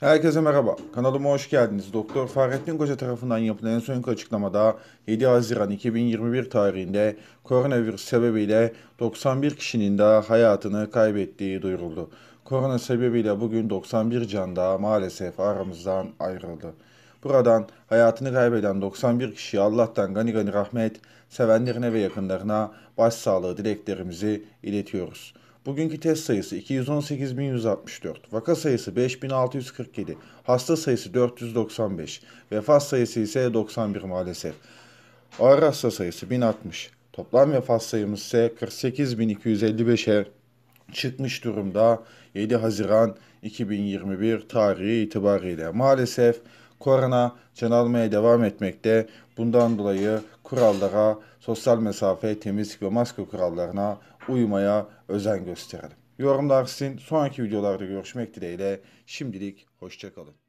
Herkese merhaba. Kanalıma hoş geldiniz. Doktor Fahrettin Koca tarafından yapılan en son açıklamada 7 Haziran 2021 tarihinde koronavirüs sebebiyle 91 kişinin daha hayatını kaybettiği duyuruldu. Korona sebebiyle bugün 91 can daha maalesef aramızdan ayrıldı. Buradan hayatını kaybeden 91 kişiye Allah'tan gani gani rahmet, sevenlerine ve yakınlarına başsağlığı dileklerimizi iletiyoruz. Bugünkü test sayısı 218.164, vaka sayısı 5.647, hasta sayısı 495, vefat sayısı ise 91 maalesef. Ağır hasta sayısı 1060, toplam vefat sayımız ise 48.255'e çıkmış durumda 7 Haziran 2021 tarihi itibariyle. Maalesef korona can almaya devam etmekte. Bundan dolayı kurallara, sosyal mesafe, temizlik ve maske kurallarına uymaya özen gösterelim. Yorumlar sizin. Sonraki videolarda görüşmek dileğiyle. Şimdilik hoşçakalın.